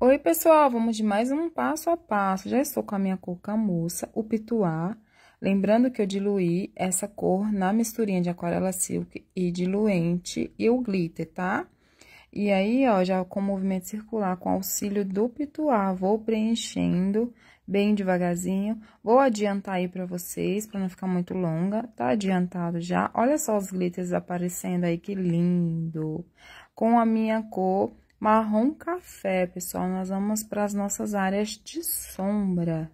Oi, pessoal, vamos de mais um passo a passo. Já estou com a minha cor camuça, o pituá. Lembrando que eu diluí essa cor na misturinha de aquarela silk e diluente e o glitter, tá? E aí, ó, já com o movimento circular, com auxílio do pituá, vou preenchendo bem devagarzinho. Vou adiantar aí pra vocês, pra não ficar muito longa. Tá adiantado já. Olha só os glitters aparecendo aí, que lindo! Com a minha cor marrom café, pessoal. Nós vamos para as nossas áreas de sombra.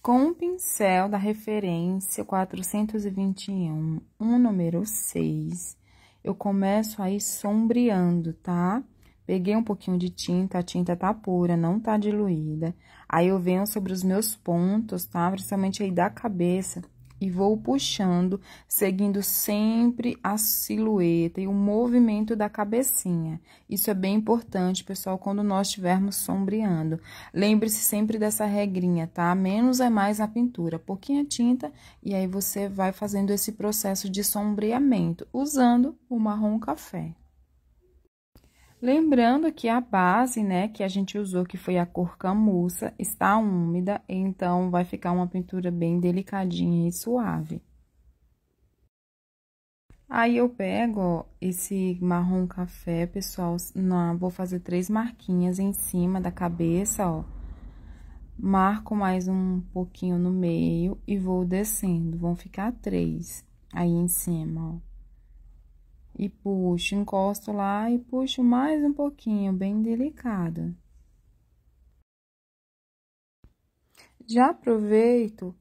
Com o pincel da referência 421, um número 6, eu começo aí sombreando, tá? Peguei um pouquinho de tinta, a tinta tá pura, não tá diluída. Aí, eu venho sobre os meus pontos, tá? Principalmente aí da cabeça, e vou puxando, seguindo sempre a silhueta e o movimento da cabecinha. Isso é bem importante, pessoal, quando nós estivermos sombreando. Lembre-se sempre dessa regrinha, tá? Menos é mais na pintura, pouquinha tinta e aí você vai fazendo esse processo de sombreamento usando o marrom café. Lembrando que a base, né, que a gente usou, que foi a cor camuça, está úmida, então vai ficar uma pintura bem delicadinha e suave. Aí, eu pego, esse marrom café, pessoal, na, vou fazer três marquinhas em cima da cabeça, ó. Marco mais um pouquinho no meio e vou descendo, vão ficar três aí em cima, ó. E puxo, encosto lá e puxo mais um pouquinho, bem delicado. Já aproveito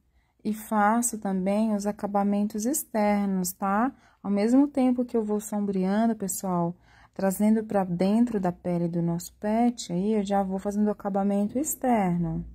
e faço também os acabamentos externos, tá? Ao mesmo tempo que eu vou sombreando, pessoal, trazendo para dentro da pele do nosso pet, aí eu já vou fazendo o acabamento externo.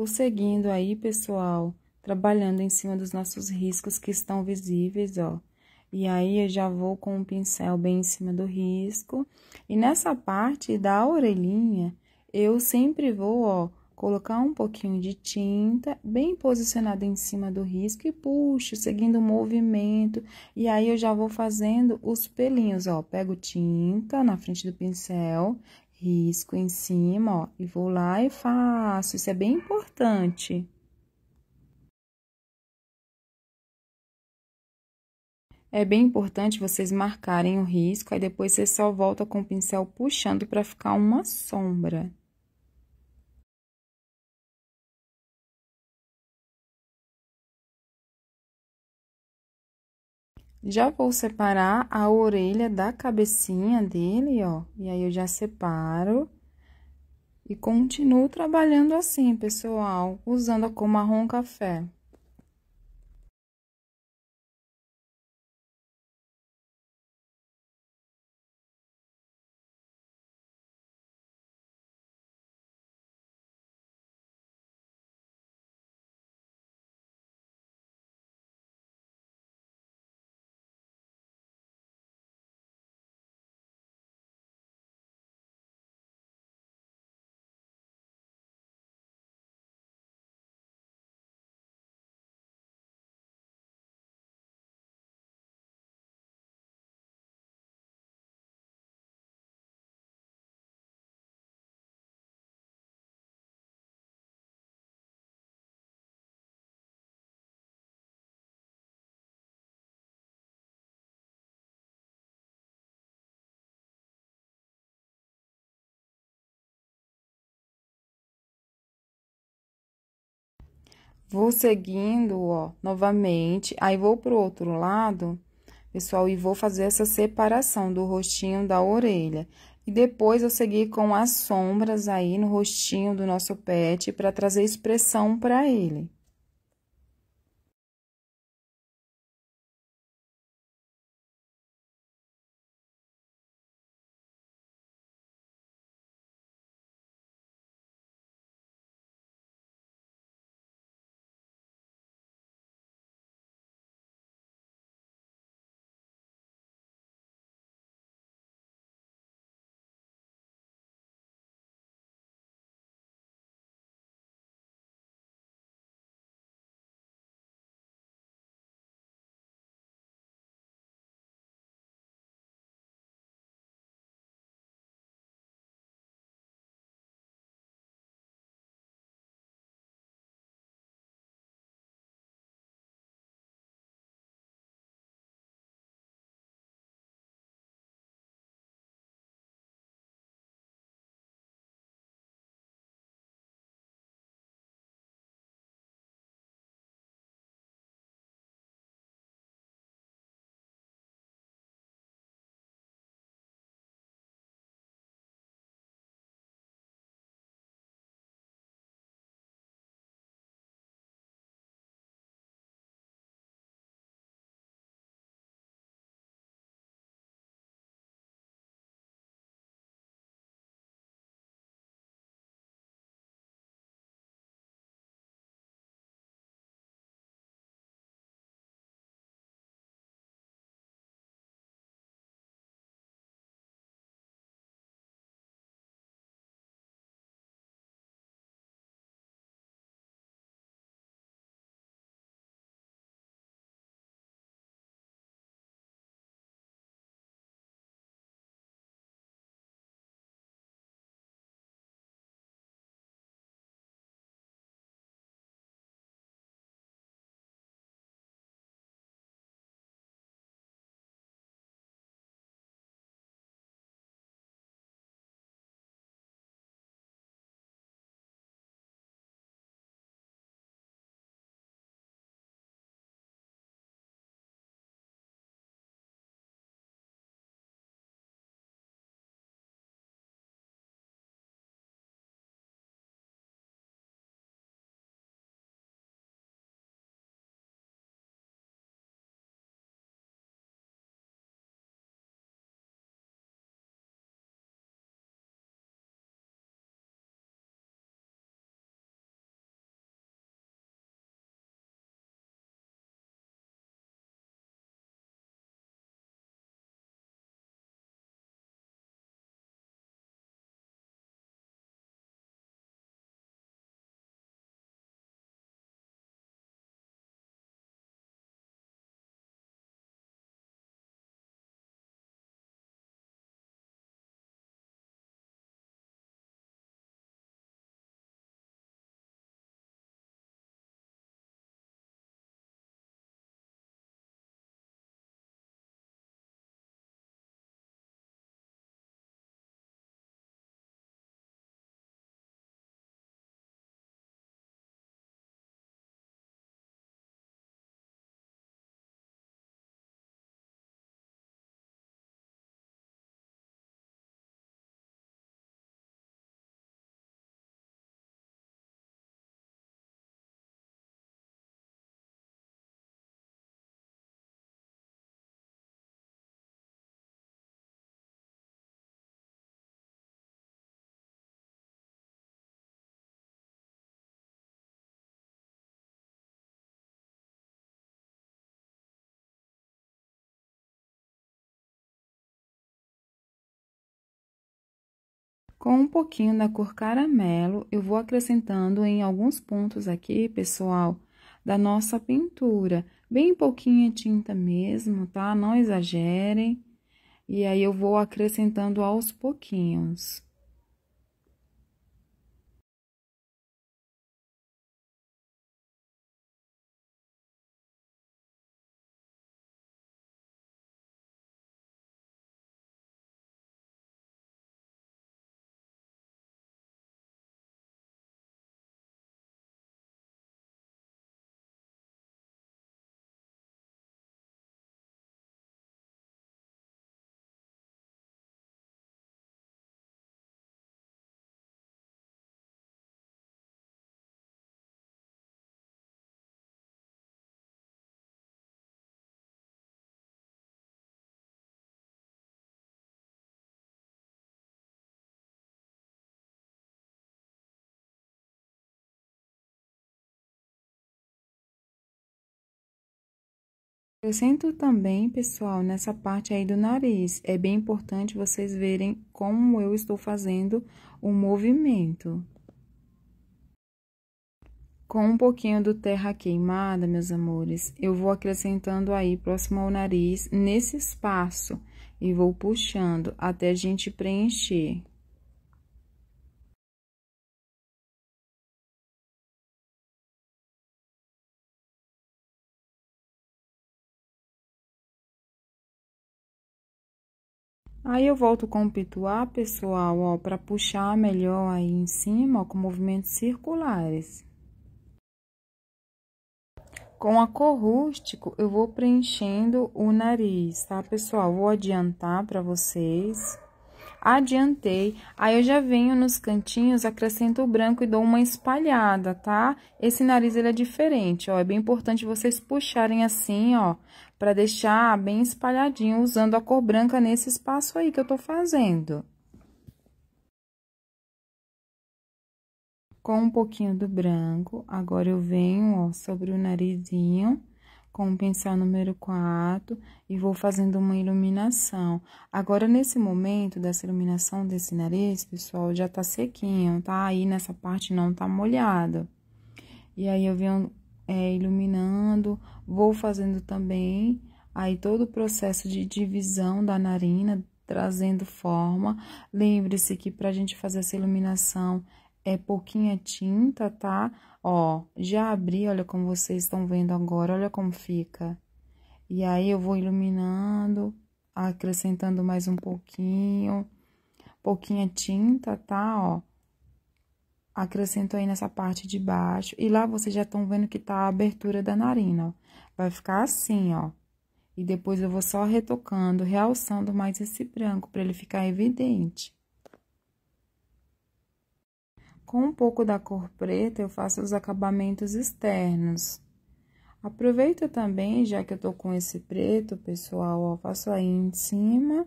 Vou seguindo aí, pessoal, trabalhando em cima dos nossos riscos que estão visíveis, ó. E aí, eu já vou com o pincel bem em cima do risco. E nessa parte da orelhinha, eu sempre vou, ó, colocar um pouquinho de tinta bem posicionada em cima do risco e puxo, seguindo o movimento. E aí, eu já vou fazendo os pelinhos, ó. Pego tinta na frente do pincel risco em cima, ó, e vou lá e faço. Isso é bem importante. É bem importante vocês marcarem o risco, aí depois você só volta com o pincel puxando para ficar uma sombra. Já vou separar a orelha da cabecinha dele, ó. E aí, eu já separo. E continuo trabalhando assim, pessoal, usando a cor marrom café. Vou seguindo, ó, novamente. Aí, vou pro outro lado, pessoal, e vou fazer essa separação do rostinho da orelha. E depois, eu segui com as sombras aí no rostinho do nosso pet para trazer expressão para ele. Com um pouquinho da cor caramelo, eu vou acrescentando em alguns pontos aqui, pessoal, da nossa pintura. Bem pouquinha tinta mesmo, tá? Não exagerem. E aí, eu vou acrescentando aos pouquinhos. sinto também, pessoal, nessa parte aí do nariz, é bem importante vocês verem como eu estou fazendo o movimento. Com um pouquinho do terra queimada, meus amores, eu vou acrescentando aí próximo ao nariz, nesse espaço, e vou puxando até a gente preencher. Aí, eu volto com o pituá, pessoal, ó, pra puxar melhor aí em cima, ó, com movimentos circulares. Com a cor rústico, eu vou preenchendo o nariz, tá, pessoal? Vou adiantar pra vocês. Adiantei. Aí, eu já venho nos cantinhos, acrescento o branco e dou uma espalhada, tá? Esse nariz, ele é diferente, ó. É bem importante vocês puxarem assim, ó, para deixar bem espalhadinho, usando a cor branca nesse espaço aí que eu tô fazendo. Com um pouquinho do branco, agora eu venho, ó, sobre o narizinho, com o pincel número 4 e vou fazendo uma iluminação. Agora, nesse momento dessa iluminação desse nariz, pessoal, já tá sequinho, tá? Aí nessa parte não tá molhado. E aí, eu venho é, iluminando, vou fazendo também aí todo o processo de divisão da narina, trazendo forma. Lembre-se que para a gente fazer essa iluminação é pouquinha tinta, tá? Ó, já abri, olha como vocês estão vendo agora, olha como fica. E aí eu vou iluminando, acrescentando mais um pouquinho, pouquinha tinta, tá? Ó, acrescento aí nessa parte de baixo. E lá vocês já estão vendo que tá a abertura da narina, ó. Vai ficar assim, ó. E depois eu vou só retocando, realçando mais esse branco, para ele ficar evidente. Com um pouco da cor preta, eu faço os acabamentos externos. Aproveito também, já que eu tô com esse preto, pessoal, ó, faço aí em cima,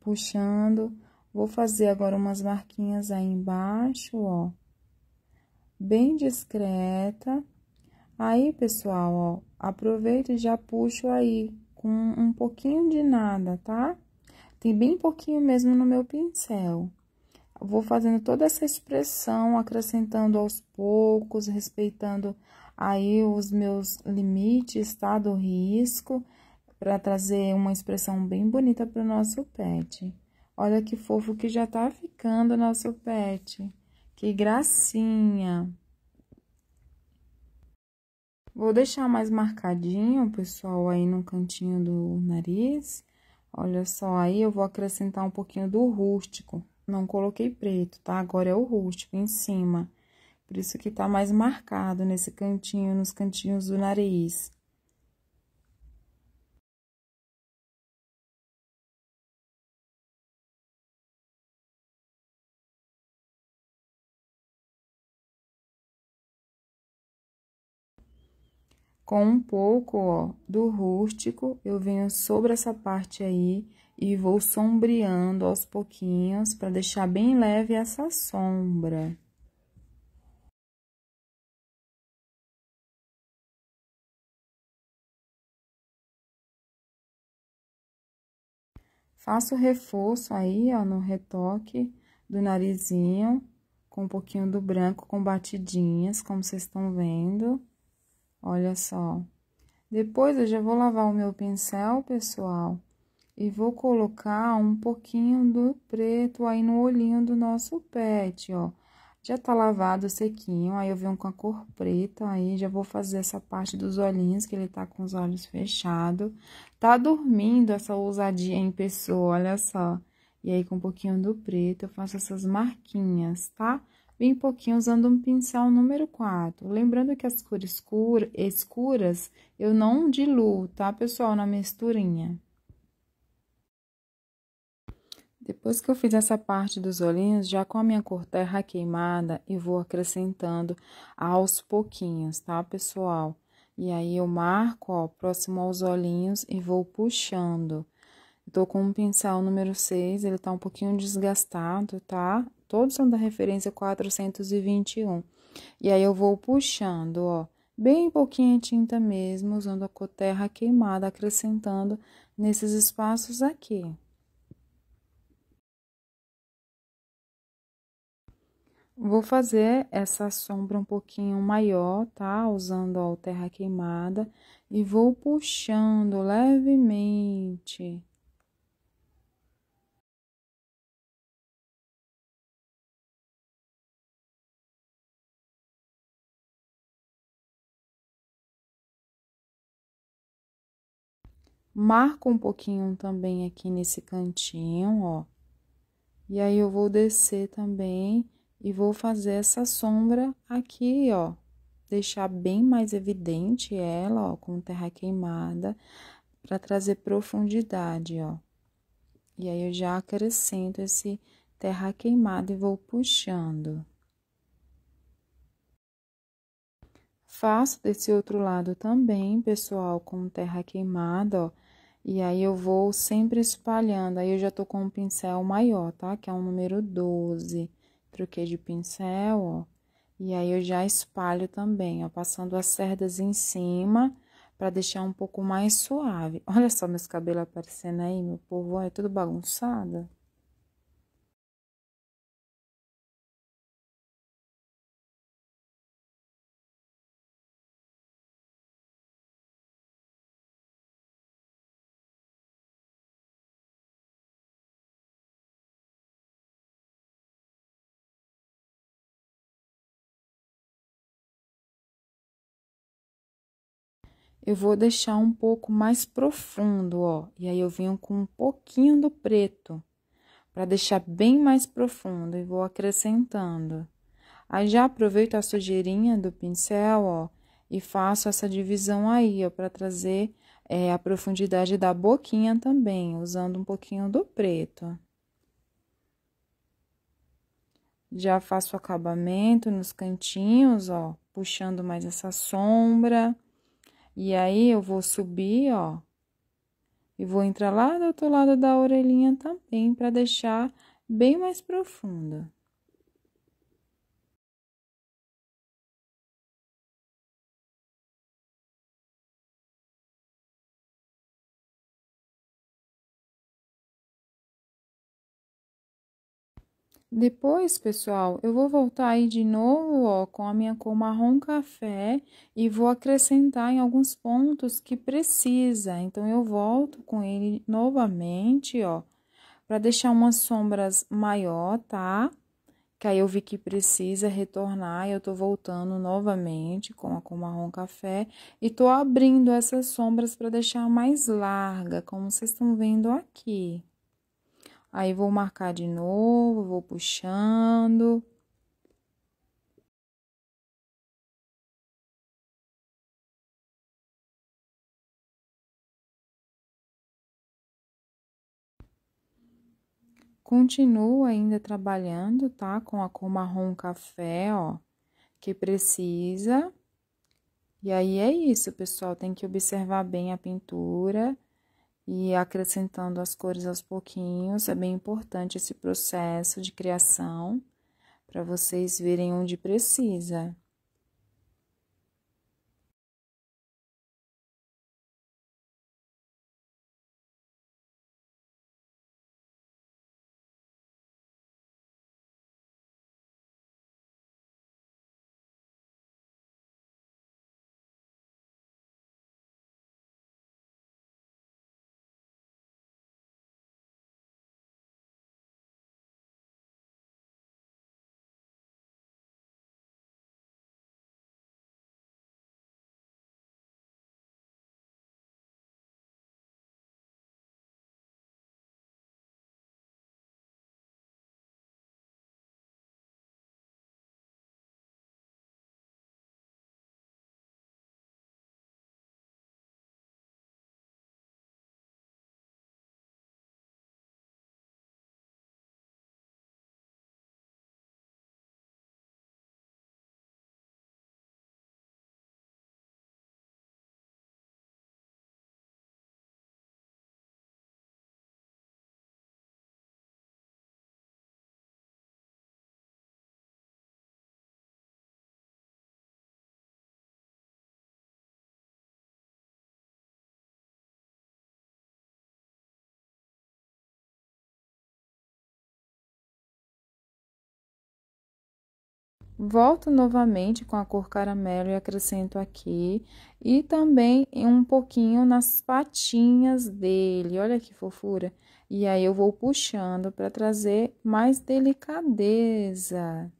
puxando Vou fazer agora umas marquinhas aí embaixo, ó. Bem discreta. Aí, pessoal, ó, aproveita e já puxo aí com um pouquinho de nada, tá? Tem bem pouquinho mesmo no meu pincel. Vou fazendo toda essa expressão, acrescentando aos poucos, respeitando aí os meus limites, tá? Do risco, para trazer uma expressão bem bonita para o nosso pet. Olha que fofo que já tá ficando nosso pet. Que gracinha. Vou deixar mais marcadinho, pessoal, aí no cantinho do nariz. Olha só, aí eu vou acrescentar um pouquinho do rústico. Não coloquei preto, tá? Agora é o rústico em cima. Por isso que tá mais marcado nesse cantinho, nos cantinhos do nariz. Com um pouco ó, do rústico, eu venho sobre essa parte aí e vou sombreando aos pouquinhos para deixar bem leve essa sombra. Faço reforço aí, ó, no retoque do narizinho, com um pouquinho do branco, com batidinhas, como vocês estão vendo. Olha só. Depois eu já vou lavar o meu pincel, pessoal, e vou colocar um pouquinho do preto aí no olhinho do nosso pet, ó. Já tá lavado sequinho, aí eu venho com a cor preta, aí já vou fazer essa parte dos olhinhos, que ele tá com os olhos fechados. Tá dormindo essa ousadia em pessoa, olha só. E aí, com um pouquinho do preto, eu faço essas marquinhas, tá? Vim pouquinho usando um pincel número 4. Lembrando que as cores escura, escuras eu não diluo, tá, pessoal? Na misturinha. Depois que eu fiz essa parte dos olhinhos, já com a minha cor terra queimada, eu vou acrescentando aos pouquinhos, tá, pessoal? E aí, eu marco, ó, próximo aos olhinhos e vou puxando. tô com um pincel número 6, ele tá um pouquinho desgastado, tá? Todos são da referência 421. E aí eu vou puxando, ó, bem pouquinho tinta mesmo, usando a coterra queimada, acrescentando nesses espaços aqui. Vou fazer essa sombra um pouquinho maior, tá? Usando, ó, terra queimada. E vou puxando levemente. marco um pouquinho também aqui nesse cantinho, ó. E aí eu vou descer também e vou fazer essa sombra aqui, ó. Deixar bem mais evidente ela, ó, com terra queimada, para trazer profundidade, ó. E aí eu já acrescento esse terra queimada e vou puxando. Faço desse outro lado também, pessoal, com terra queimada, ó, e aí eu vou sempre espalhando. Aí eu já tô com um pincel maior, tá? Que é o número 12. Troquei de pincel, ó. E aí eu já espalho também, ó, passando as cerdas em cima para deixar um pouco mais suave. Olha só meus cabelos aparecendo aí, meu povo, é tudo bagunçada. eu vou deixar um pouco mais profundo, ó. E aí eu venho com um pouquinho do preto para deixar bem mais profundo e vou acrescentando. Aí já aproveito a sujeirinha do pincel, ó, e faço essa divisão aí, ó, para trazer é, a profundidade da boquinha também, usando um pouquinho do preto. Já faço o acabamento nos cantinhos, ó, puxando mais essa sombra e aí eu vou subir, ó, e vou entrar lá do outro lado da orelhinha também para deixar bem mais profunda. Depois, pessoal, eu vou voltar aí de novo, ó, com a minha cor marrom café e vou acrescentar em alguns pontos que precisa. Então, eu volto com ele novamente, ó, para deixar umas sombras maior, tá? Que aí eu vi que precisa retornar e eu tô voltando novamente com a cor marrom café e tô abrindo essas sombras para deixar mais larga, como vocês estão vendo aqui. Aí vou marcar de novo, vou puxando. Continuo ainda trabalhando, tá? Com a cor marrom café, ó, que precisa. E aí é isso, pessoal. Tem que observar bem a pintura e acrescentando as cores aos pouquinhos. É bem importante esse processo de criação para vocês verem onde precisa. Volto novamente com a cor caramelo e acrescento aqui. E também um pouquinho nas patinhas dele, olha que fofura. E aí, eu vou puxando para trazer mais delicadeza.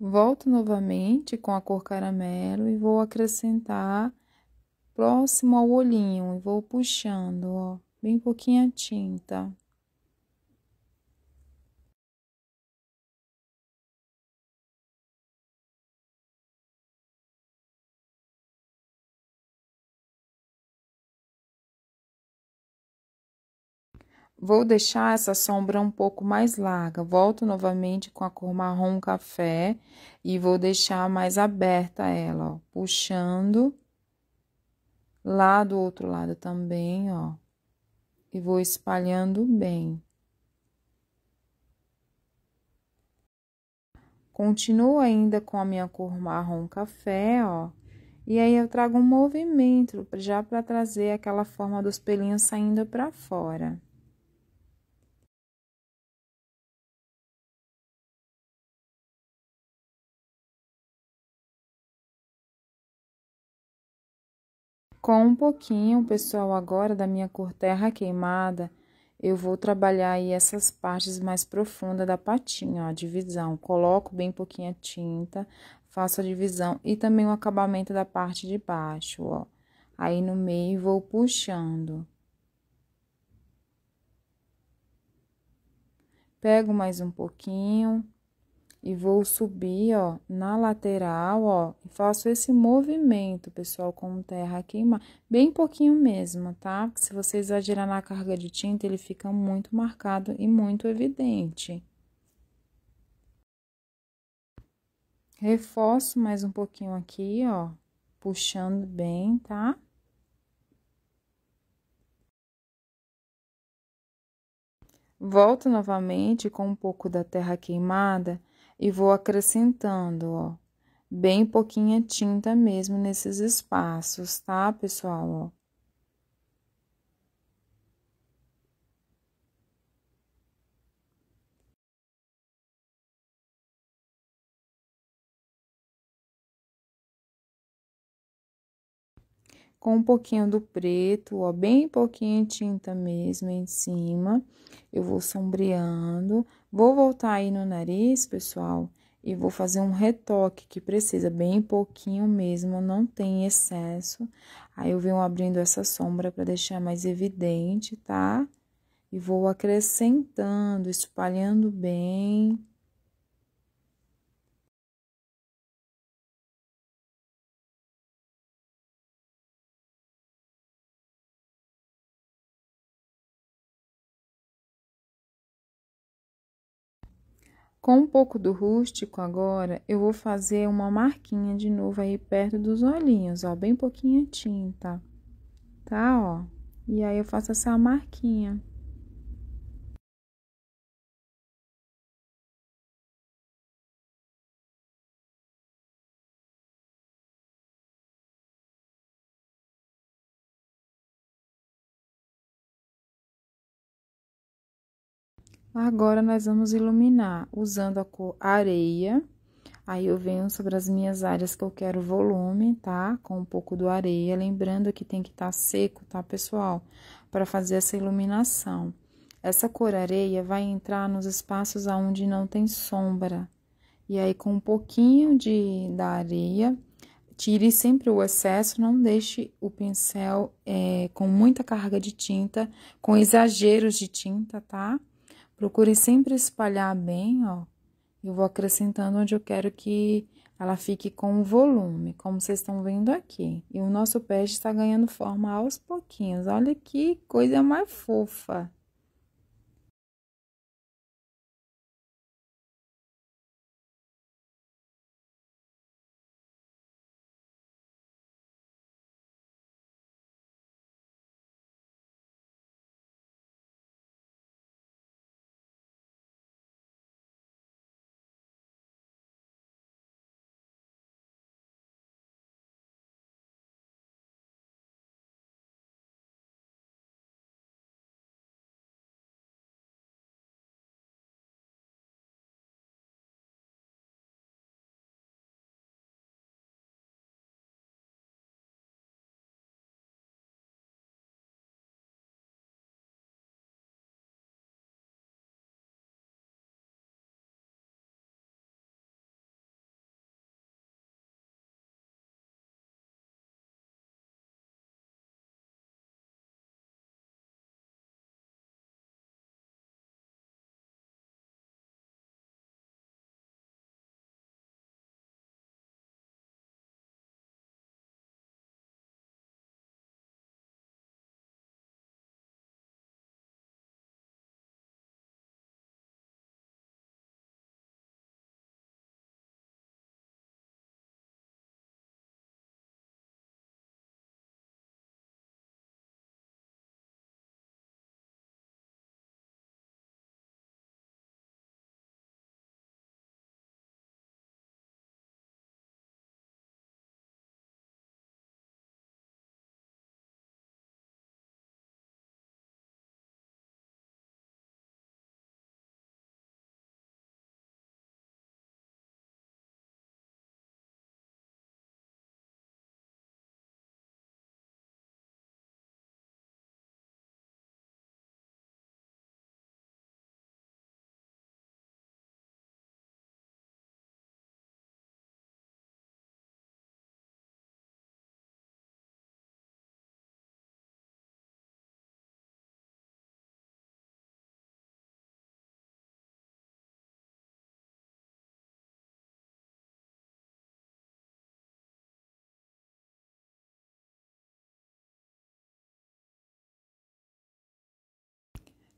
Volto novamente com a cor caramelo e vou acrescentar próximo ao olhinho e vou puxando, ó, bem pouquinha tinta. Vou deixar essa sombra um pouco mais larga. Volto novamente com a cor marrom café e vou deixar mais aberta ela, ó, puxando lá do outro lado também, ó. E vou espalhando bem. Continuo ainda com a minha cor marrom café, ó. E aí eu trago um movimento já para trazer aquela forma dos pelinhos saindo para fora. Com um pouquinho, pessoal, agora da minha cor terra queimada, eu vou trabalhar aí essas partes mais profundas da patinha, ó, a divisão. Coloco bem pouquinha tinta, faço a divisão e também o acabamento da parte de baixo, ó. Aí no meio vou puxando. Pego mais um pouquinho e vou subir, ó, na lateral, ó, e faço esse movimento, pessoal, com terra queimada, bem pouquinho mesmo, tá? se você exagerar na carga de tinta, ele fica muito marcado e muito evidente. Reforço mais um pouquinho aqui, ó, puxando bem, tá? Volto novamente com um pouco da terra queimada e vou acrescentando, ó, bem pouquinha tinta mesmo nesses espaços, tá, pessoal, ó. com um pouquinho do preto, ó, bem pouquinho tinta mesmo em cima. Eu vou sombreando Vou voltar aí no nariz, pessoal, e vou fazer um retoque que precisa bem pouquinho mesmo, não tem excesso. Aí eu venho abrindo essa sombra para deixar mais evidente, tá? E vou acrescentando, espalhando bem. Com um pouco do rústico agora, eu vou fazer uma marquinha de novo aí perto dos olhinhos, ó, bem pouquinha tinta, tá, ó? E aí, eu faço essa marquinha. Agora, nós vamos iluminar usando a cor areia. Aí, eu venho sobre as minhas áreas que eu quero volume, tá? Com um pouco do areia. Lembrando que tem que estar tá seco, tá, pessoal? Para fazer essa iluminação. Essa cor areia vai entrar nos espaços onde não tem sombra. E aí, com um pouquinho de, da areia, tire sempre o excesso, não deixe o pincel é, com muita carga de tinta, com exageros de tinta, tá? Procure sempre espalhar bem, ó. Eu vou acrescentando onde eu quero que ela fique com volume, como vocês estão vendo aqui. E o nosso pé está ganhando forma aos pouquinhos. Olha que coisa mais fofa.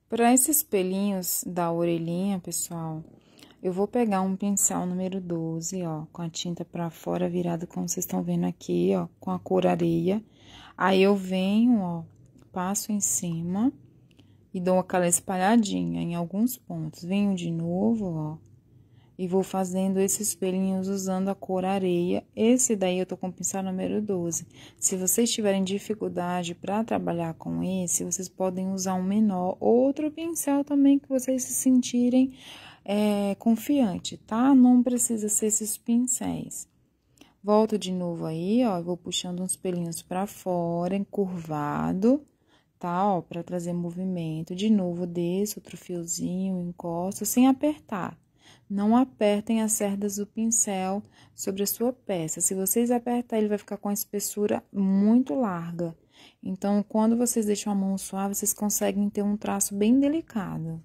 Para esses pelinhos da orelhinha, pessoal, eu vou pegar um pincel número 12, ó, com a tinta para fora virada, como vocês estão vendo aqui, ó, com a cor areia. Aí eu venho, ó, passo em cima e dou aquela espalhadinha em alguns pontos. Venho de novo, ó, e vou fazendo esses pelinhos usando a cor areia. Esse daí eu tô com o pincel número 12. Se vocês tiverem dificuldade para trabalhar com esse, vocês podem usar um menor outro pincel também que vocês se sentirem é, confiante, tá? Não precisa ser esses pincéis. Volto de novo aí, ó, vou puxando uns pelinhos para fora, encurvado tá? Ó, pra trazer movimento. De novo, desço outro fiozinho, encosto, sem apertar. Não apertem as cerdas do pincel sobre a sua peça. Se vocês apertarem, ele vai ficar com a espessura muito larga. Então, quando vocês deixam a mão suave, vocês conseguem ter um traço bem delicado.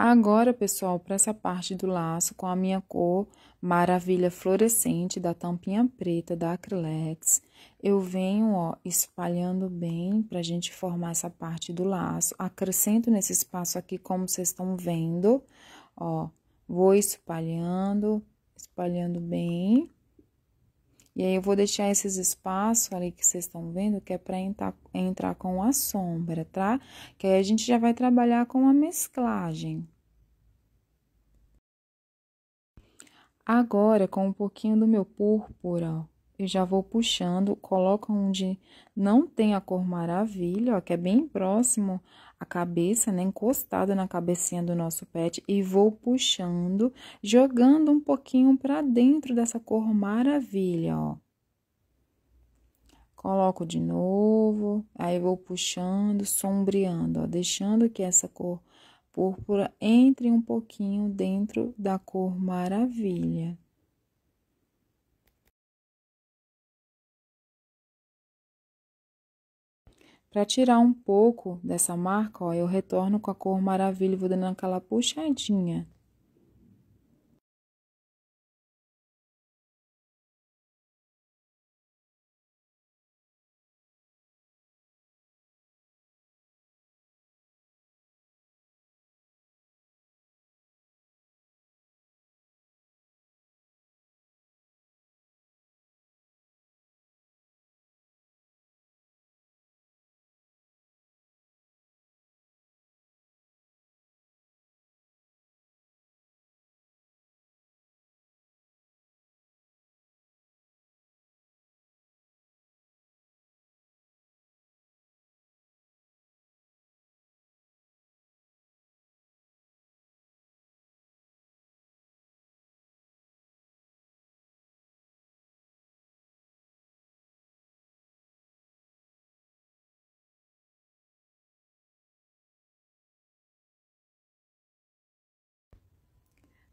Agora, pessoal, para essa parte do laço, com a minha cor Maravilha Fluorescente da tampinha preta da Acrylex, eu venho, ó, espalhando bem para a gente formar essa parte do laço. Acrescento nesse espaço aqui, como vocês estão vendo, ó, vou espalhando, espalhando bem. E aí eu vou deixar esses espaços ali que vocês estão vendo, que é para entrar, entrar com a sombra, tá? Que aí a gente já vai trabalhar com a mesclagem. Agora, com um pouquinho do meu púrpura, eu já vou puxando, coloco onde não tem a cor maravilha, ó, que é bem próximo a cabeça, né, encostada na cabecinha do nosso pet e vou puxando, jogando um pouquinho para dentro dessa cor maravilha, ó. Coloco de novo, aí vou puxando, sombreando, ó, deixando que essa cor púrpura entre um pouquinho dentro da cor maravilha. Para tirar um pouco dessa marca, ó, eu retorno com a cor maravilha e vou dando aquela puxadinha.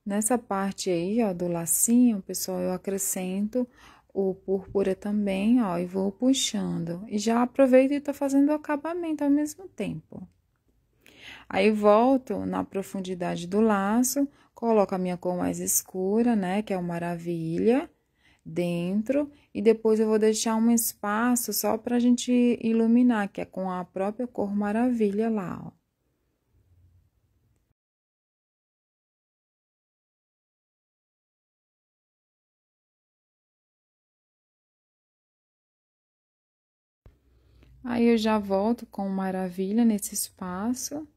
Nessa parte aí, ó, do lacinho, pessoal, eu acrescento o púrpura também, ó, e vou puxando. E já aproveito e tô fazendo o acabamento ao mesmo tempo. Aí, volto na profundidade do laço, coloco a minha cor mais escura, né, que é o Maravilha, dentro. E depois eu vou deixar um espaço só pra gente iluminar, que é com a própria cor Maravilha lá, ó. Aí eu já volto com maravilha nesse espaço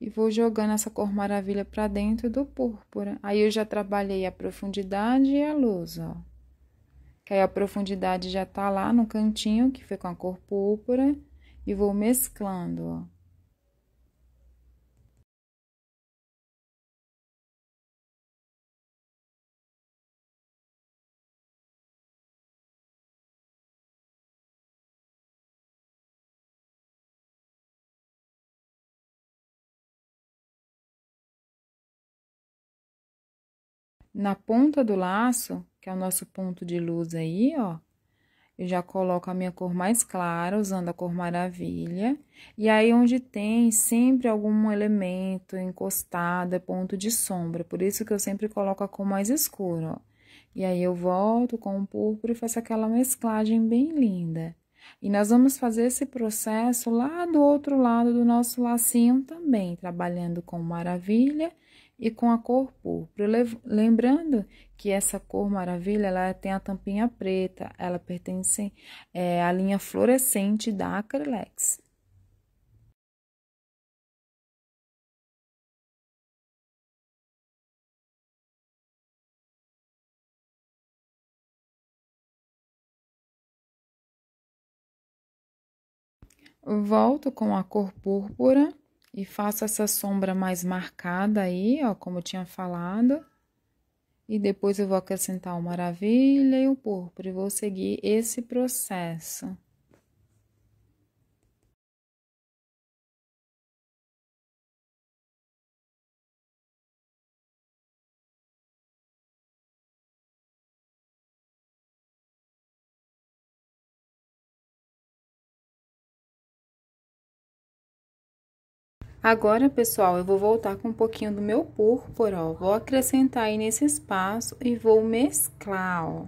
e vou jogando essa cor maravilha para dentro do púrpura. Aí eu já trabalhei a profundidade e a luz, ó. Que aí a profundidade já tá lá no cantinho, que foi com a cor púrpura, e vou mesclando, ó. na ponta do laço, que é o nosso ponto de luz aí, ó, eu já coloco a minha cor mais clara, usando a cor maravilha. E aí, onde tem sempre algum elemento encostado, é ponto de sombra. Por isso que eu sempre coloco a cor mais escura, ó. E aí, eu volto com o púrpura e faço aquela mesclagem bem linda. E nós vamos fazer esse processo lá do outro lado do nosso lacinho também, trabalhando com maravilha e com a cor púrpura. Lembrando que essa cor maravilha, ela tem a tampinha preta, ela pertence é, à linha fluorescente da Acrylex. Volto com a cor púrpura e faço essa sombra mais marcada aí, ó, como eu tinha falado. E depois eu vou acrescentar o maravilha e o púrpura e vou seguir esse processo. Agora, pessoal, eu vou voltar com um pouquinho do meu púrpura, ó. Vou acrescentar aí nesse espaço e vou mesclar, ó.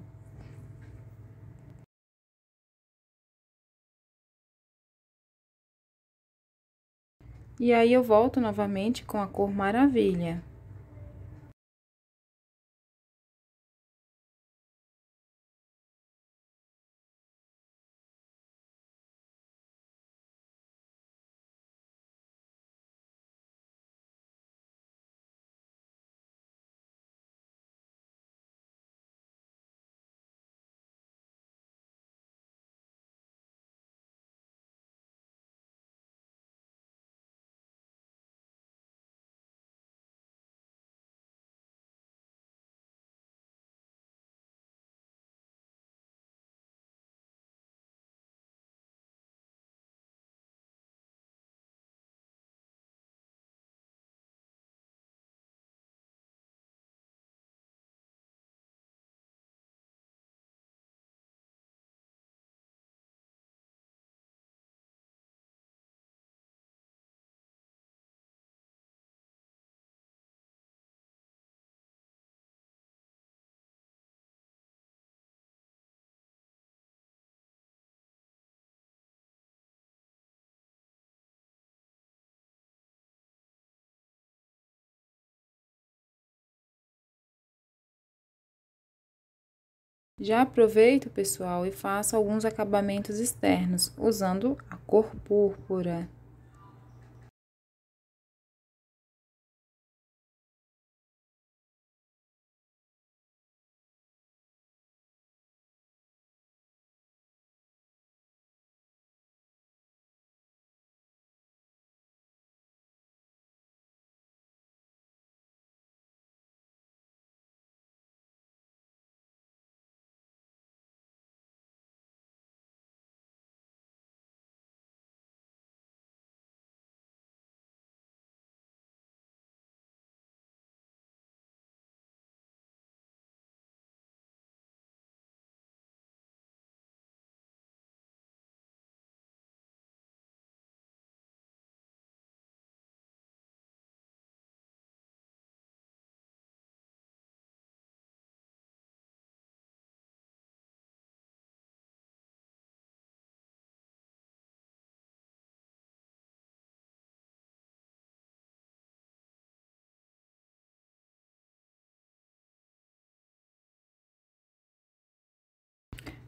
E aí, eu volto novamente com a cor Maravilha. Já aproveito, pessoal, e faço alguns acabamentos externos, usando a cor púrpura.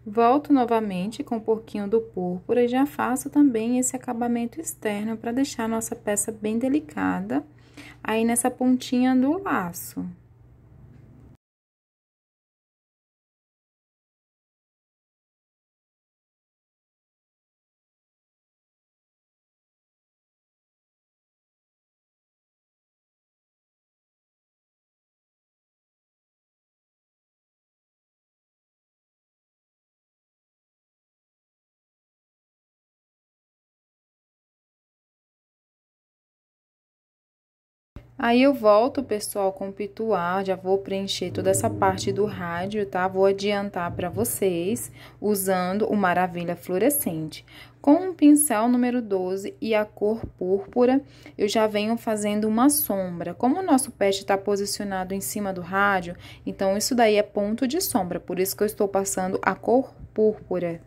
Volto novamente com um pouquinho do púrpura e já faço também esse acabamento externo para deixar nossa peça bem delicada aí nessa pontinha do laço. Aí eu volto, pessoal, com o pituar, já vou preencher toda essa parte do rádio, tá? Vou adiantar para vocês usando o Maravilha Fluorescente. Com o pincel número 12 e a cor púrpura, eu já venho fazendo uma sombra. Como o nosso pet está posicionado em cima do rádio, então isso daí é ponto de sombra, por isso que eu estou passando a cor púrpura,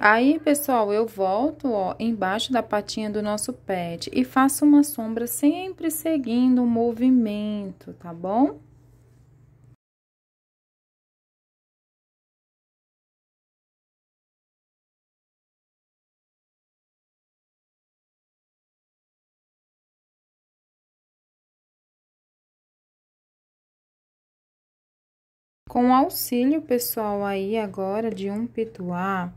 Aí, pessoal, eu volto, ó, embaixo da patinha do nosso pet e faço uma sombra sempre seguindo o movimento, tá bom? Com o auxílio pessoal aí agora de um pituar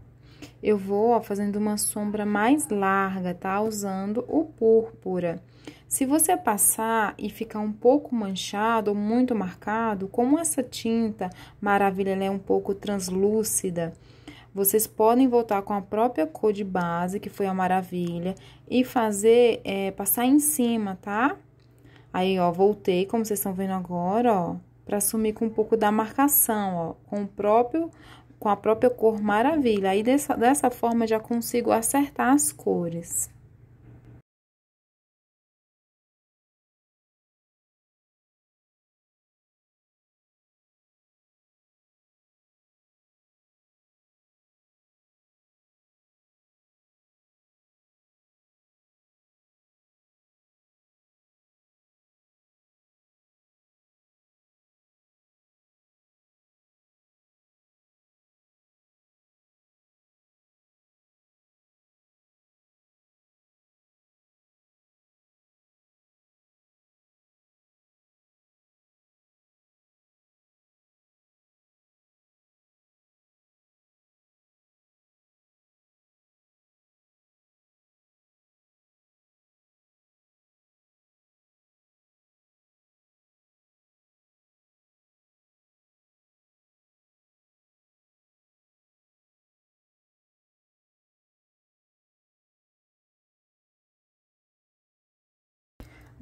eu vou ó, fazendo uma sombra mais larga, tá? Usando o púrpura. Se você passar e ficar um pouco manchado ou muito marcado, como essa tinta maravilha é um pouco translúcida, vocês podem voltar com a própria cor de base, que foi a maravilha, e fazer, é, passar em cima, tá? Aí, ó, voltei, como vocês estão vendo agora, ó, pra sumir com um pouco da marcação, ó, com o próprio com a própria cor maravilha. Aí dessa, dessa forma já consigo acertar as cores.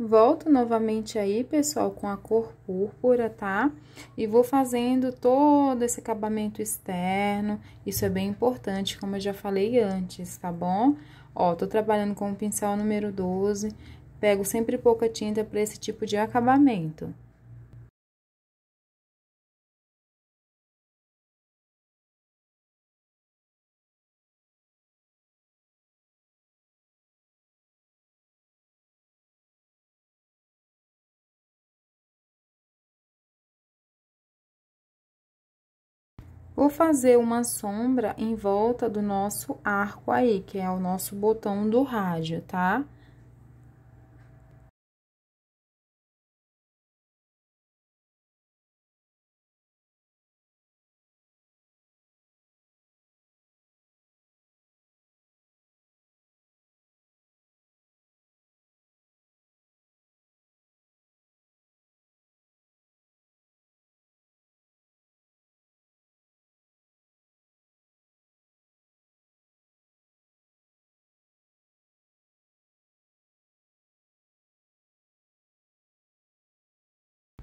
Volto novamente aí, pessoal, com a cor púrpura, tá? E vou fazendo todo esse acabamento externo, isso é bem importante, como eu já falei antes, tá bom? Ó, tô trabalhando com o pincel número 12, pego sempre pouca tinta para esse tipo de acabamento. Vou fazer uma sombra em volta do nosso arco aí, que é o nosso botão do rádio, tá? Tá?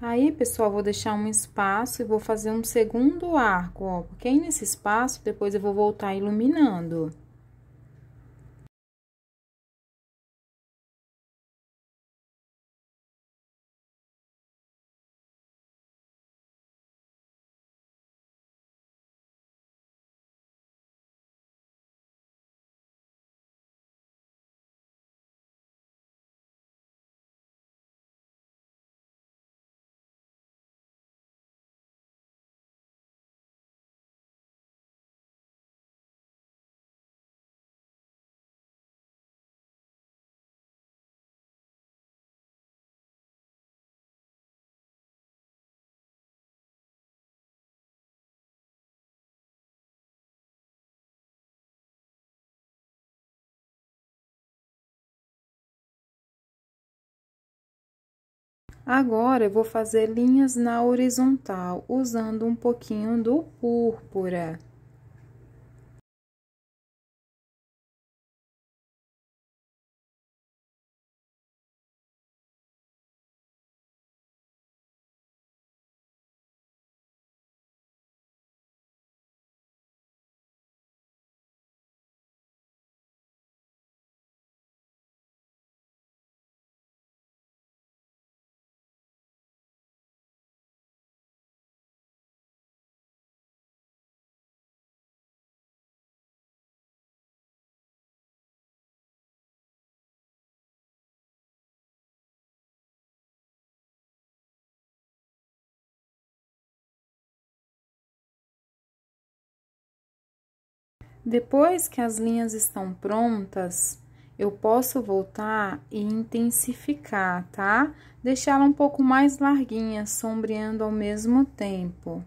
Aí, pessoal, vou deixar um espaço e vou fazer um segundo arco, ó, porque aí nesse espaço depois eu vou voltar iluminando. Agora, eu vou fazer linhas na horizontal, usando um pouquinho do púrpura. Depois que as linhas estão prontas, eu posso voltar e intensificar, tá? Deixar ela um pouco mais larguinha, sombreando ao mesmo tempo.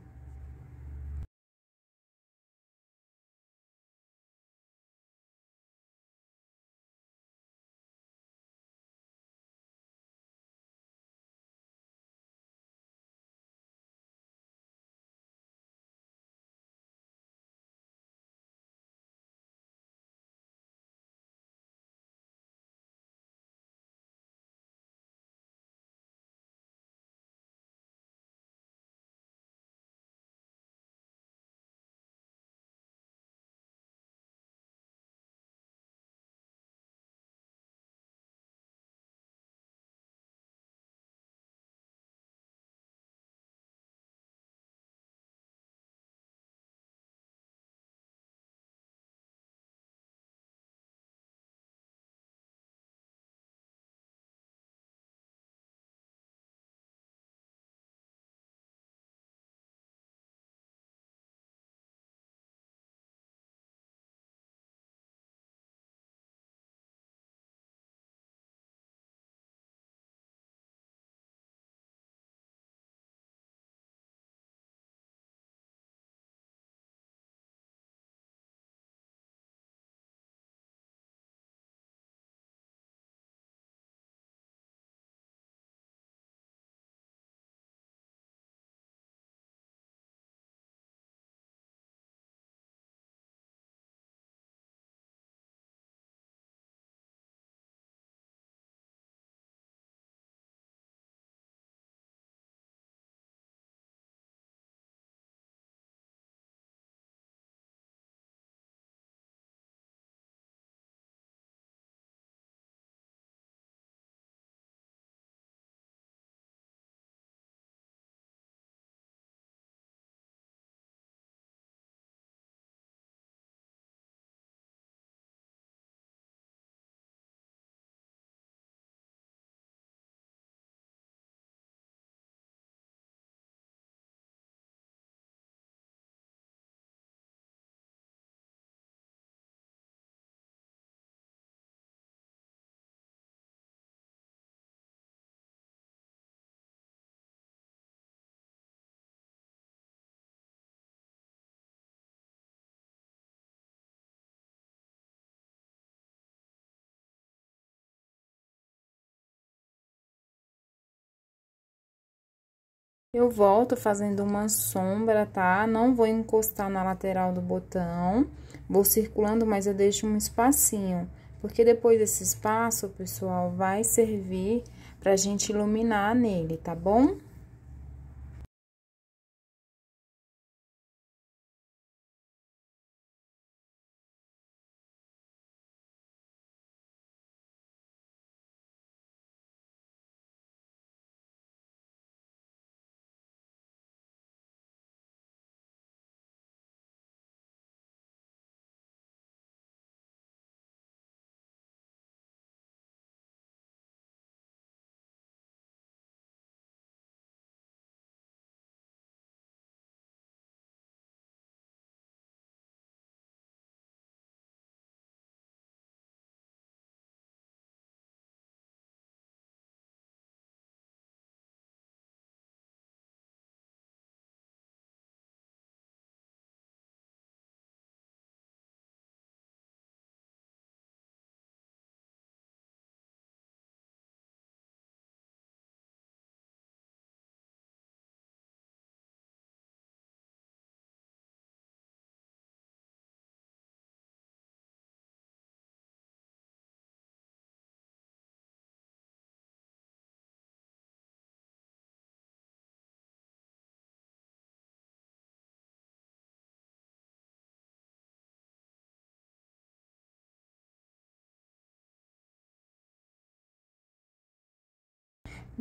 Eu volto fazendo uma sombra, tá? Não vou encostar na lateral do botão, vou circulando, mas eu deixo um espacinho. Porque depois desse espaço, pessoal, vai servir pra gente iluminar nele, tá bom?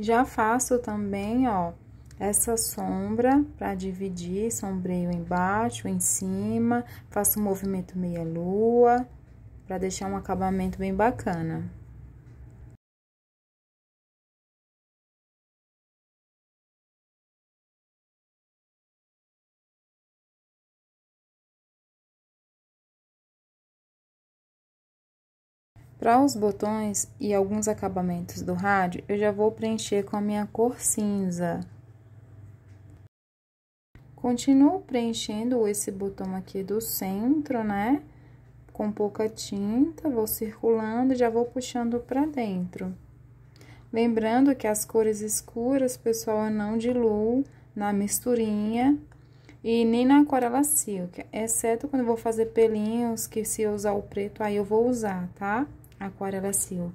Já faço também, ó, essa sombra para dividir, sombreio embaixo, em cima, faço um movimento meia lua para deixar um acabamento bem bacana. Para os botões e alguns acabamentos do rádio, eu já vou preencher com a minha cor cinza. Continuo preenchendo esse botão aqui do centro, né? Com pouca tinta, vou circulando e já vou puxando para dentro. Lembrando que as cores escuras, pessoal, eu é não diluo na misturinha, e nem na aquarela silk, exceto quando eu vou fazer pelinhos, que se eu usar o preto, aí eu vou usar, tá? Aquarela Silk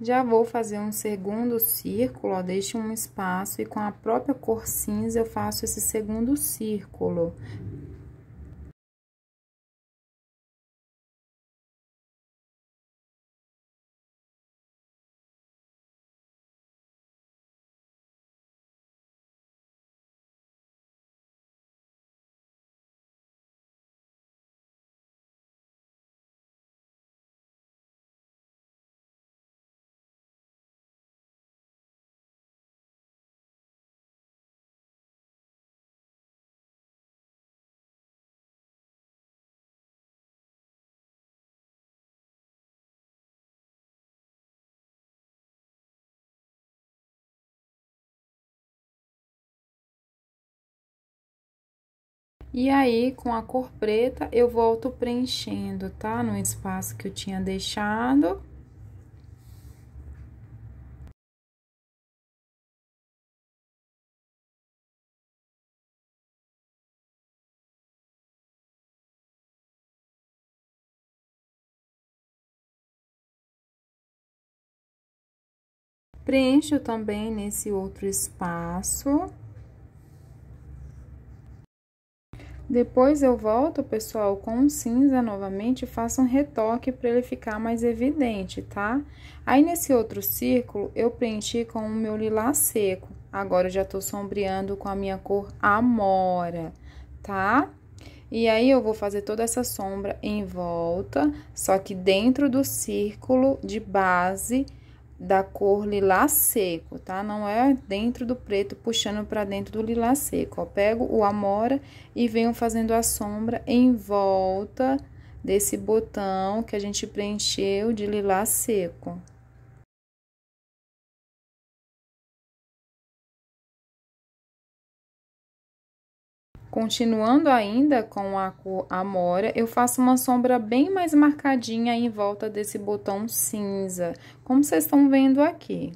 Já vou fazer um segundo círculo, ó, deixo um espaço e com a própria cor cinza eu faço esse segundo círculo. E aí, com a cor preta, eu volto preenchendo, tá? No espaço que eu tinha deixado. Preencho também nesse outro espaço. Depois eu volto, pessoal, com um cinza novamente e faço um retoque para ele ficar mais evidente, tá? Aí, nesse outro círculo, eu preenchi com o meu lilás seco. Agora, eu já tô sombreando com a minha cor Amora, tá? E aí, eu vou fazer toda essa sombra em volta, só que dentro do círculo de base da cor lilás seco, tá? Não é dentro do preto, puxando para dentro do lilás seco. Eu pego o amora e venho fazendo a sombra em volta desse botão que a gente preencheu de lilás seco. Continuando ainda com a cor Amora, eu faço uma sombra bem mais marcadinha em volta desse botão cinza, como vocês estão vendo aqui.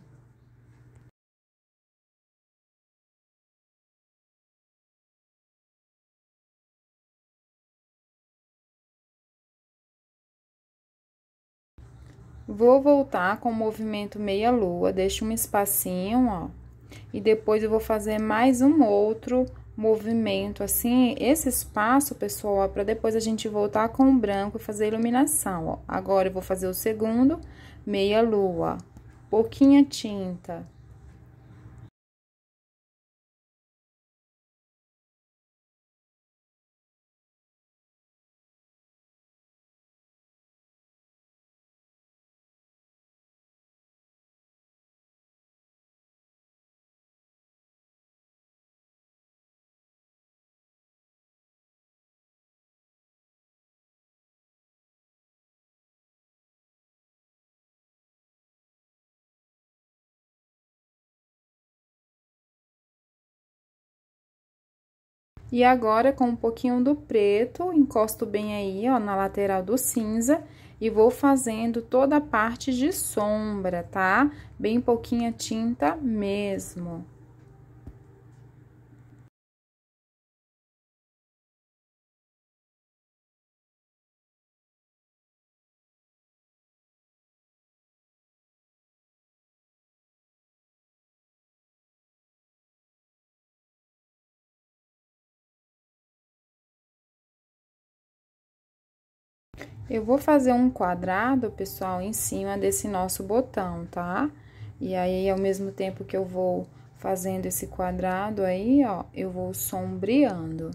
Vou voltar com o movimento meia lua, deixo um espacinho, ó. E depois eu vou fazer mais um outro movimento assim, esse espaço, pessoal, para depois a gente voltar com o branco e fazer a iluminação, ó. Agora eu vou fazer o segundo, meia lua, pouquinha tinta. E agora, com um pouquinho do preto, encosto bem aí, ó, na lateral do cinza, e vou fazendo toda a parte de sombra, tá? Bem pouquinha tinta mesmo. Eu vou fazer um quadrado, pessoal, em cima desse nosso botão, tá? E aí, ao mesmo tempo que eu vou fazendo esse quadrado aí, ó, eu vou sombreando.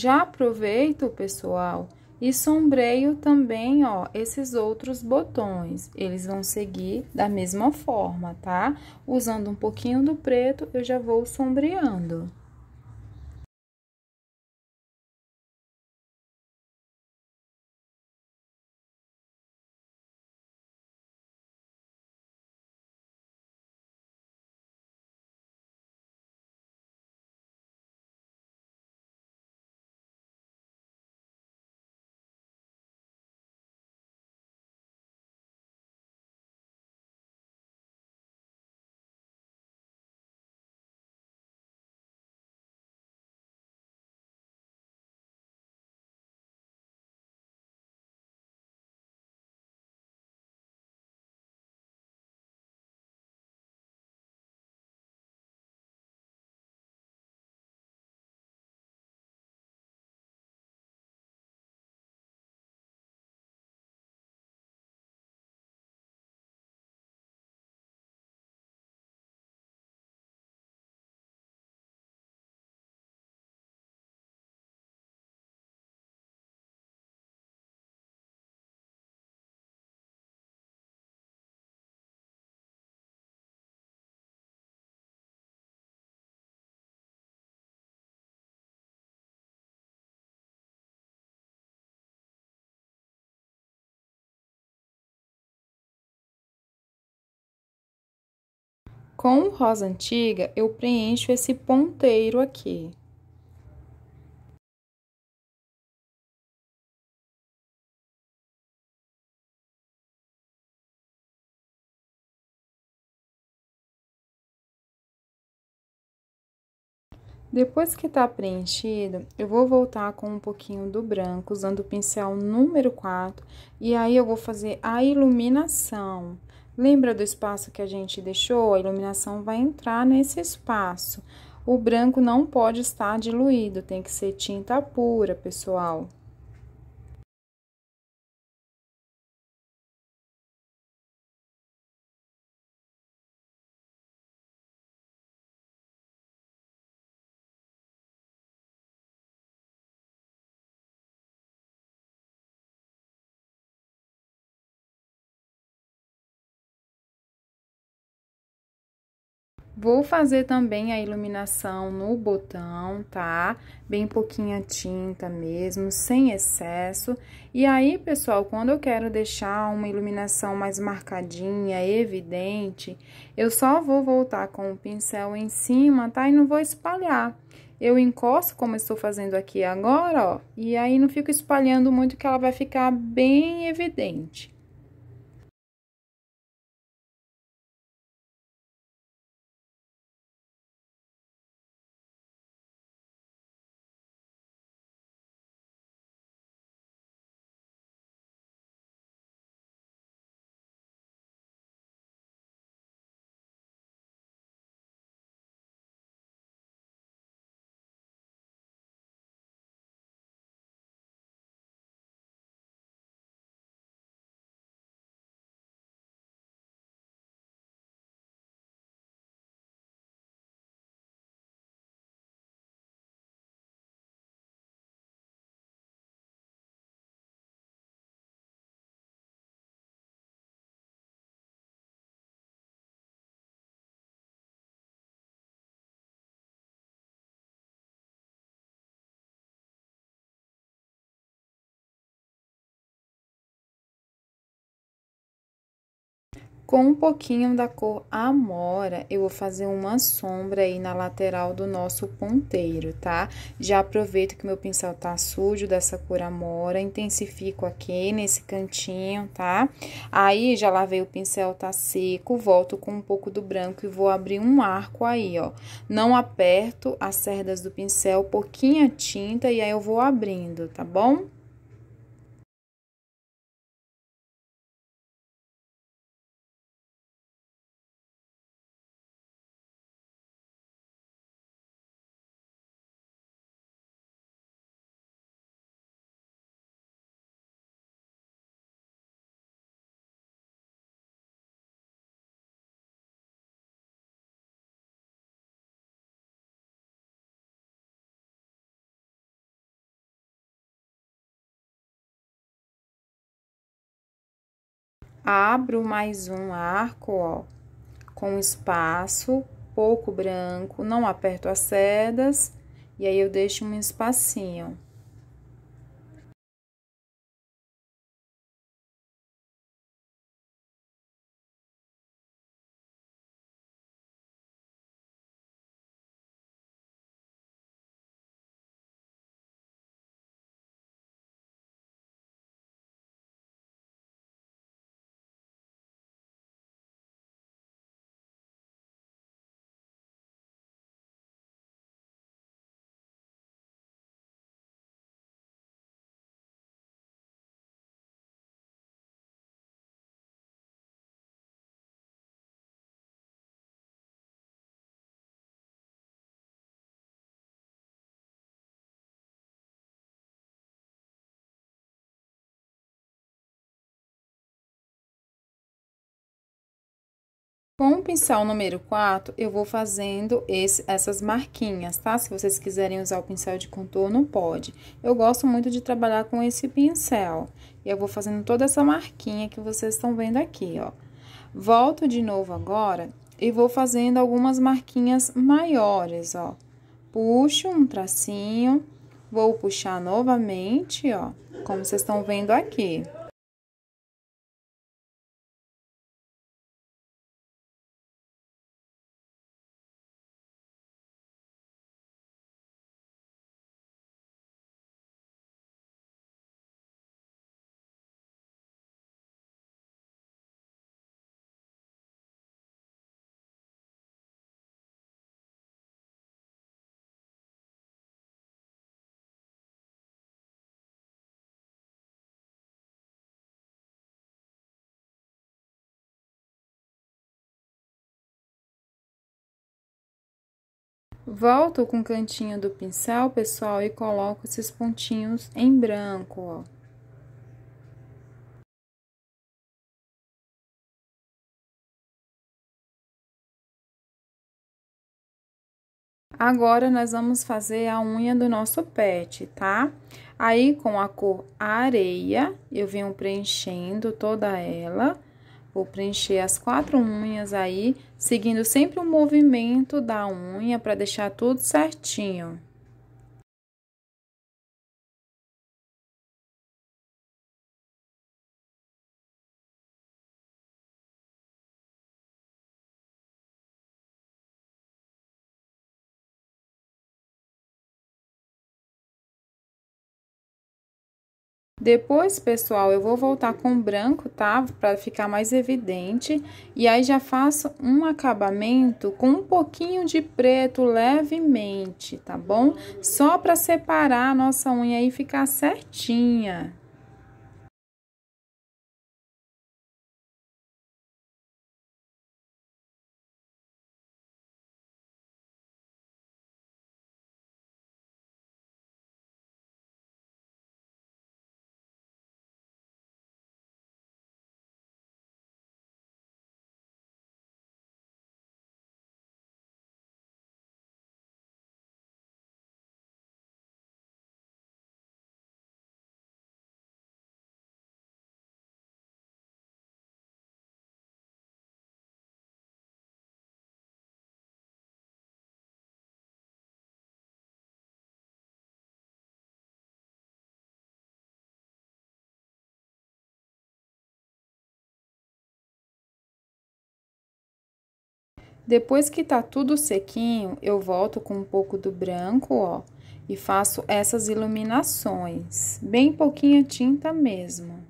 Já aproveito, pessoal, e sombreio também, ó, esses outros botões. Eles vão seguir da mesma forma, tá? Usando um pouquinho do preto, eu já vou sombreando. Com rosa antiga, eu preencho esse ponteiro aqui. Depois que tá preenchido, eu vou voltar com um pouquinho do branco, usando o pincel número 4, e aí eu vou fazer a iluminação. Lembra do espaço que a gente deixou? A iluminação vai entrar nesse espaço. O branco não pode estar diluído, tem que ser tinta pura, pessoal. Vou fazer também a iluminação no botão, tá? Bem pouquinha tinta mesmo, sem excesso. E aí, pessoal, quando eu quero deixar uma iluminação mais marcadinha, evidente, eu só vou voltar com o pincel em cima, tá? E não vou espalhar. Eu encosto, como estou fazendo aqui agora, ó, e aí não fico espalhando muito que ela vai ficar bem evidente. Com um pouquinho da cor amora, eu vou fazer uma sombra aí na lateral do nosso ponteiro, tá? Já aproveito que meu pincel tá sujo dessa cor amora, intensifico aqui nesse cantinho, tá? Aí, já lavei o pincel, tá seco, volto com um pouco do branco e vou abrir um arco aí, ó. Não aperto as cerdas do pincel, pouquinha tinta e aí eu vou abrindo, tá bom? abro mais um arco, ó, com espaço, pouco branco, não aperto as sedas, e aí eu deixo um espacinho. Com o pincel número 4, eu vou fazendo esse, essas marquinhas, tá? Se vocês quiserem usar o pincel de contorno, pode. Eu gosto muito de trabalhar com esse pincel. E eu vou fazendo toda essa marquinha que vocês estão vendo aqui, ó. Volto de novo agora e vou fazendo algumas marquinhas maiores, ó. Puxo um tracinho, vou puxar novamente, ó, como vocês estão vendo aqui. Volto com o cantinho do pincel, pessoal, e coloco esses pontinhos em branco, ó. Agora, nós vamos fazer a unha do nosso pet, tá? Aí, com a cor areia, eu venho preenchendo toda ela Vou preencher as quatro unhas aí, seguindo sempre o movimento da unha para deixar tudo certinho. Depois, pessoal, eu vou voltar com branco, tá? Pra ficar mais evidente. E aí, já faço um acabamento com um pouquinho de preto, levemente, tá bom? Só pra separar a nossa unha e ficar certinha. Depois que tá tudo sequinho, eu volto com um pouco do branco, ó, e faço essas iluminações, bem pouquinha tinta mesmo.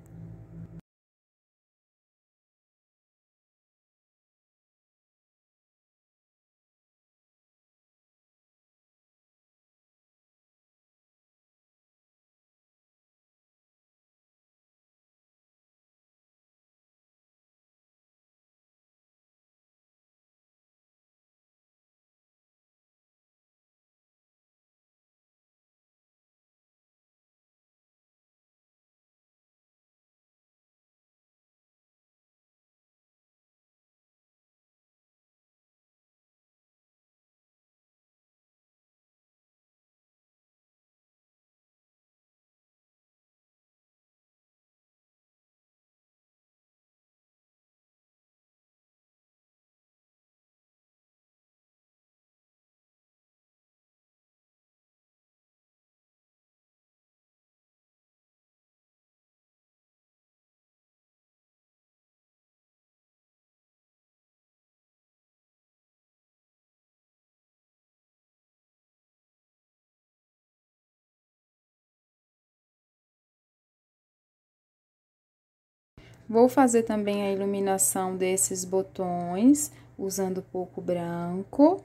Vou fazer também a iluminação desses botões usando pouco branco.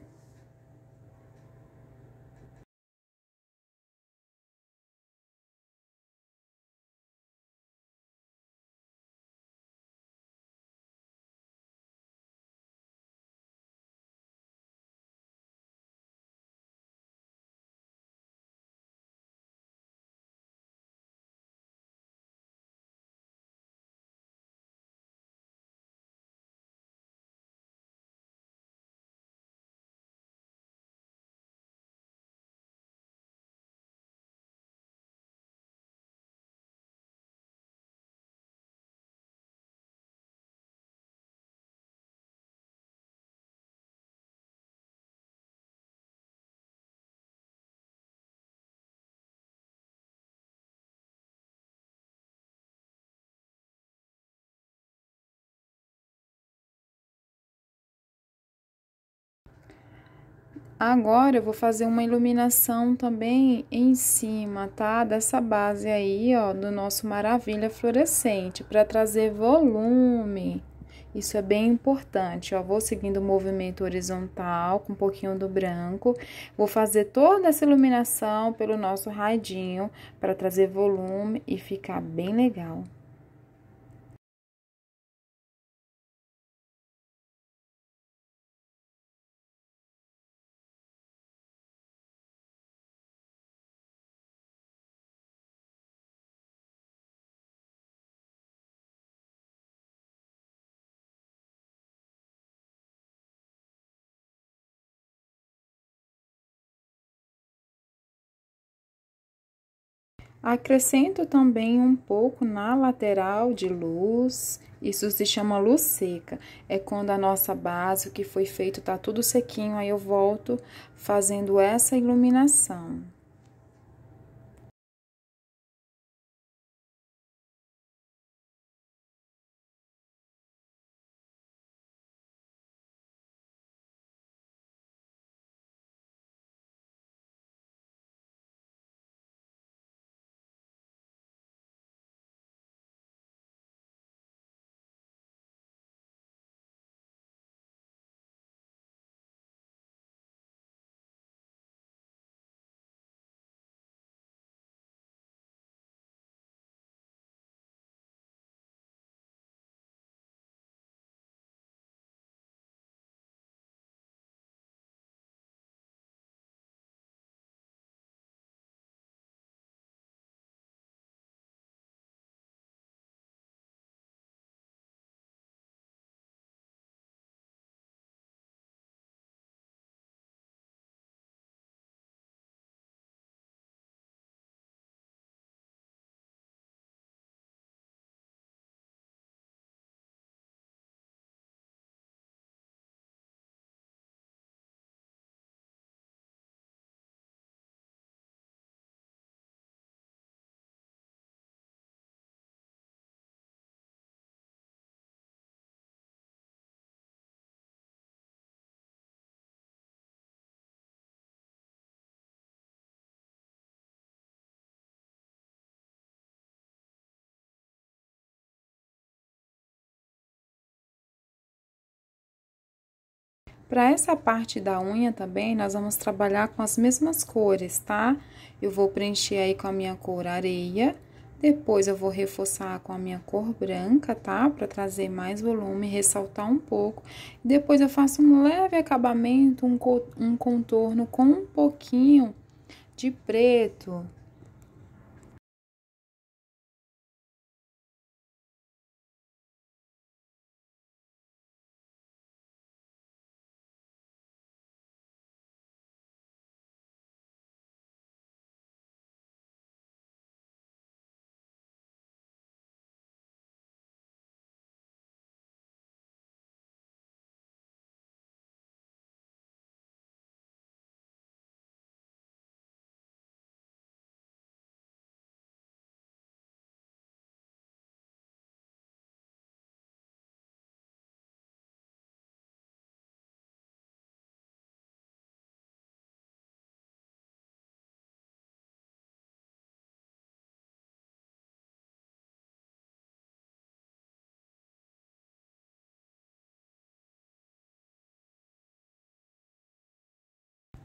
Agora eu vou fazer uma iluminação também em cima, tá? Dessa base aí, ó, do nosso Maravilha Fluorescente, para trazer volume. Isso é bem importante, ó. Vou seguindo o movimento horizontal com um pouquinho do branco. Vou fazer toda essa iluminação pelo nosso raidinho para trazer volume e ficar bem legal. Acrescento também um pouco na lateral de luz, isso se chama luz seca. É quando a nossa base, o que foi feito, tá tudo sequinho, aí eu volto fazendo essa iluminação. Para essa parte da unha também, nós vamos trabalhar com as mesmas cores, tá? Eu vou preencher aí com a minha cor areia, depois eu vou reforçar com a minha cor branca, tá? Para trazer mais volume, ressaltar um pouco. Depois eu faço um leve acabamento, um, co um contorno com um pouquinho de preto,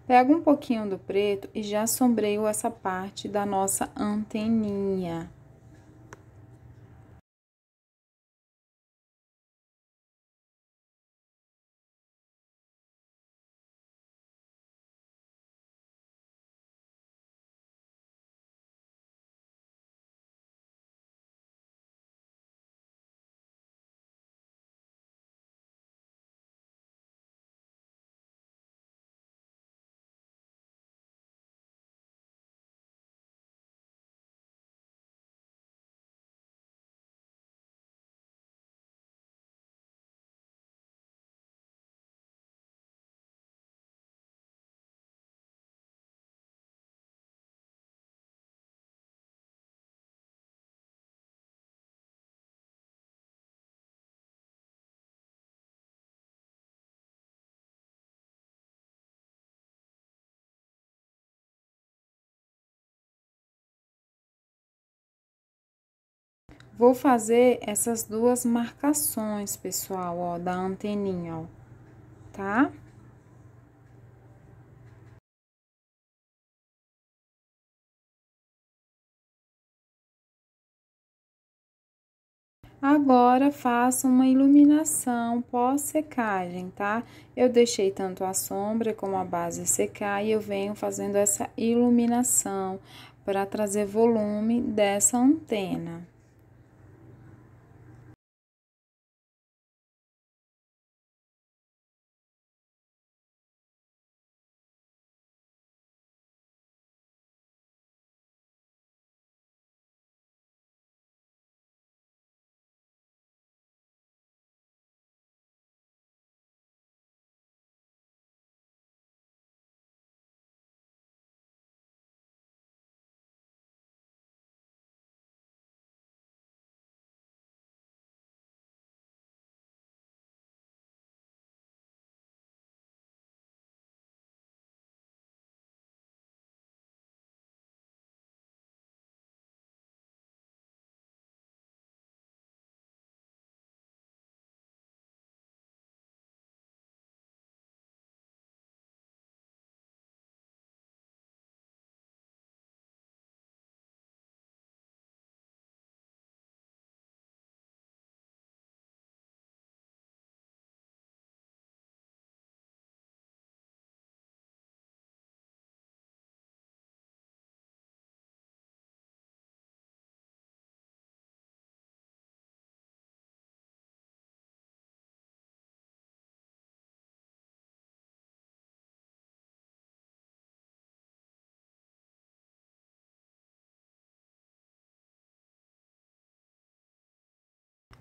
Pego um pouquinho do preto e já sombreio essa parte da nossa anteninha. Vou fazer essas duas marcações, pessoal, ó, da anteninha, ó, tá? Agora, faça uma iluminação pós-secagem, tá? Eu deixei tanto a sombra como a base secar e eu venho fazendo essa iluminação para trazer volume dessa antena.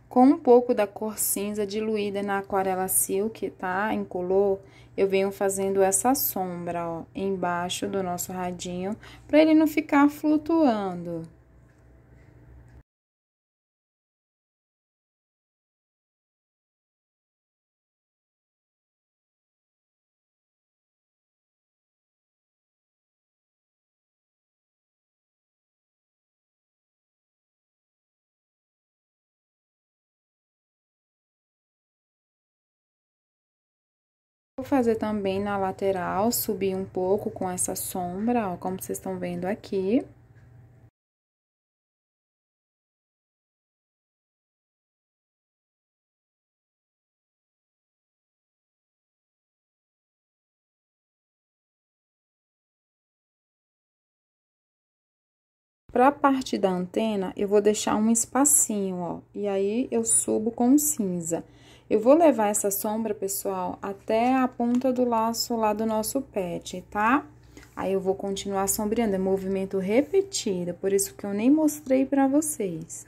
Com um pouco da cor cinza diluída na aquarela silk, tá? em color, eu venho fazendo essa sombra, ó, embaixo do nosso radinho, para ele não ficar flutuando. Vou fazer também na lateral, subir um pouco com essa sombra, ó, como vocês estão vendo aqui. Para a parte da antena, eu vou deixar um espacinho, ó, e aí eu subo com cinza. Eu vou levar essa sombra, pessoal, até a ponta do laço lá do nosso pet, tá? Aí eu vou continuar sombreando, é movimento repetido, é por isso que eu nem mostrei pra vocês.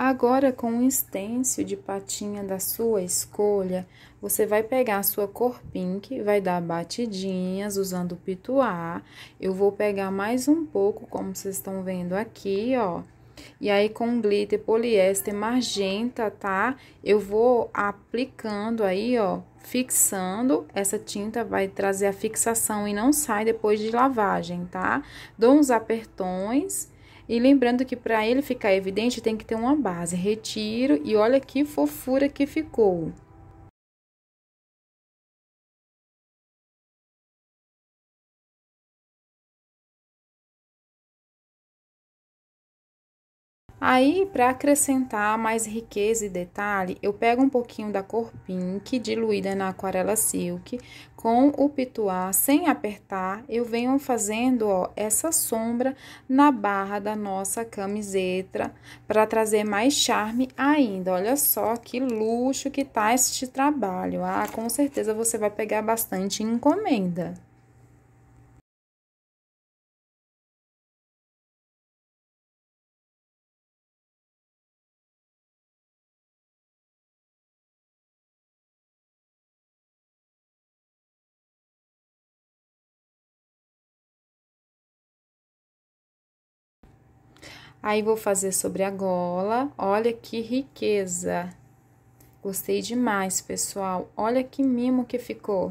Agora, com um estêncil de patinha da sua escolha, você vai pegar a sua cor pink, vai dar batidinhas usando o pituá. Eu vou pegar mais um pouco, como vocês estão vendo aqui, ó. E aí, com glitter poliéster magenta, tá? Eu vou aplicando aí, ó, fixando. Essa tinta vai trazer a fixação e não sai depois de lavagem, tá? Dou uns apertões e lembrando que para ele ficar evidente tem que ter uma base, retiro e olha que fofura que ficou. Aí, para acrescentar mais riqueza e detalhe, eu pego um pouquinho da cor pink diluída na aquarela silk com o pituá, sem apertar, eu venho fazendo, ó, essa sombra na barra da nossa camiseta para trazer mais charme ainda. Olha só que luxo que tá este trabalho. Ah, com certeza você vai pegar bastante encomenda. Aí, vou fazer sobre a gola. Olha que riqueza! Gostei demais, pessoal. Olha que mimo que ficou.